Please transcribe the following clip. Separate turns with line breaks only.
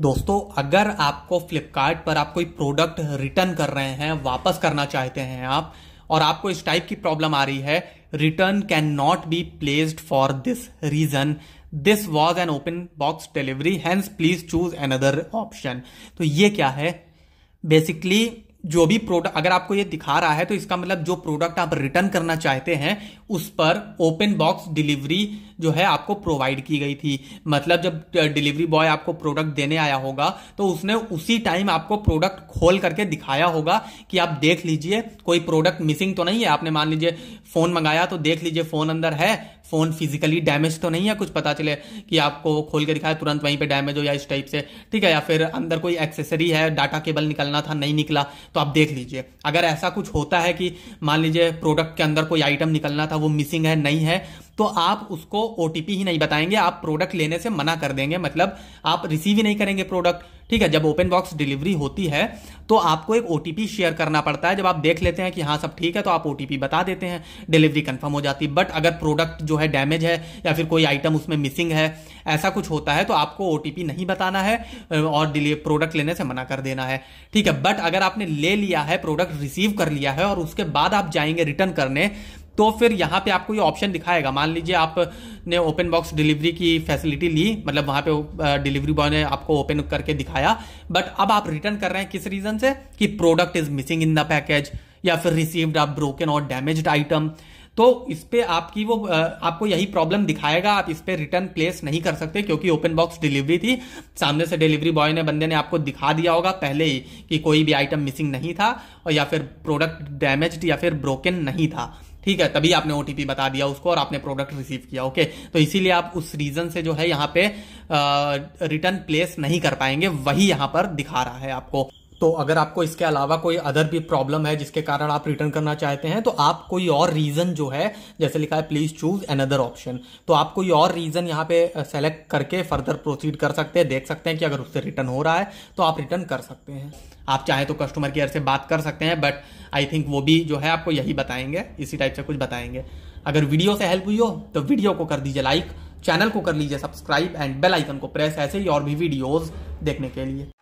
दोस्तों अगर आपको फ्लिपकार्ट पर आप कोई प्रोडक्ट रिटर्न कर रहे हैं वापस करना चाहते हैं आप और आपको इस टाइप की प्रॉब्लम आ रही है return can not be placed for this reason this was an open box delivery hence please choose another option तो ये क्या है बेसिकली जो भी प्रोडक्ट अगर आपको ये दिखा रहा है तो इसका मतलब जो प्रोडक्ट आप रिटर्न करना चाहते हैं उस पर ओपन बॉक्स डिलीवरी जो है आपको प्रोवाइड की गई थी मतलब जब डिलीवरी बॉय आपको प्रोडक्ट देने आया होगा तो उसने उसी टाइम आपको प्रोडक्ट खोल करके दिखाया होगा कि आप देख लीजिए कोई प्रोडक्ट मिसिंग तो नहीं है आपने मान लीजिए फोन मंगाया तो देख लीजिए फोन अंदर है फोन फिजिकली डैमेज तो नहीं है कुछ पता चले कि आपको खोल के दिखाया तुरंत वहीं पे डैमेज हो या इस टाइप से ठीक है या फिर अंदर कोई एक्सेसरी है डाटा केबल निकलना था नहीं निकला तो आप देख लीजिए अगर ऐसा कुछ होता है कि मान लीजिए प्रोडक्ट के अंदर कोई आइटम निकलना था वो मिसिंग है नहीं है तो आप उसको ओटीपी ही नहीं बताएंगे आप प्रोडक्ट लेने से मना कर देंगे मतलब आप रिसीव ही नहीं करेंगे प्रोडक्ट ठीक है जब ओपन बॉक्स डिलीवरी होती है तो आपको एक ओटीपी शेयर करना पड़ता है जब आप देख लेते हैं कि हाँ सब ठीक है तो आप ओटीपी बता देते हैं डिलीवरी कंफर्म हो जाती है बट अगर प्रोडक्ट जो है डैमेज है या फिर कोई आइटम उसमें मिसिंग है ऐसा कुछ होता है तो आपको ओटीपी नहीं बताना है और प्रोडक्ट लेने से मना कर देना है ठीक है बट अगर आपने ले लिया है प्रोडक्ट रिसीव कर लिया है और उसके बाद आप जाएंगे रिटर्न करने तो फिर यहाँ पे आपको ये ऑप्शन दिखाएगा मान लीजिए आपने ओपन बॉक्स डिलीवरी की फैसिलिटी ली मतलब वहाँ पे डिलीवरी बॉय ने आपको ओपन करके दिखाया बट अब आप रिटर्न कर रहे हैं किस रीजन से कि product is missing in the package या फिर रिसीव्ड आप ब्रोकन और डैमेज आइटम तो इस पर आपकी वो आपको यही प्रॉब्लम दिखाएगा आप इस पर रिटर्न प्लेस नहीं कर सकते क्योंकि ओपन बॉक्स डिलीवरी थी सामने से डिलीवरी बॉय ने बंदे ने आपको दिखा दिया होगा पहले ही कि कोई भी आइटम मिसिंग नहीं था और या फिर प्रोडक्ट डैमेज या फिर ब्रोकन नहीं था ठीक है तभी आपने ओटीपी बता दिया उसको और आपने प्रोडक्ट रिसीव किया ओके तो इसीलिए आप उस रीजन से जो है यहाँ पे रिटर्न प्लेस नहीं कर पाएंगे वही यहाँ पर दिखा रहा है आपको तो अगर आपको इसके अलावा कोई अदर भी प्रॉब्लम है जिसके कारण आप रिटर्न करना चाहते हैं तो आप कोई और रीजन जो है जैसे लिखा है प्लीज चूज अनदर ऑप्शन तो आप कोई और रीजन यहाँ पे सेलेक्ट करके फर्दर प्रोसीड कर सकते हैं देख सकते हैं कि अगर उससे रिटर्न हो रहा है तो आप रिटर्न कर सकते हैं आप चाहें तो कस्टमर केयर से बात कर सकते हैं बट आई थिंक वो भी जो है आपको यही बताएंगे इसी टाइप से कुछ बताएंगे अगर वीडियो से हेल्प हुई हो तो वीडियो को कर दीजिए लाइक चैनल को कर लीजिए सब्सक्राइब एंड बेल आइकन को प्रेस ऐसे ही और भी वीडियोस देखने के लिए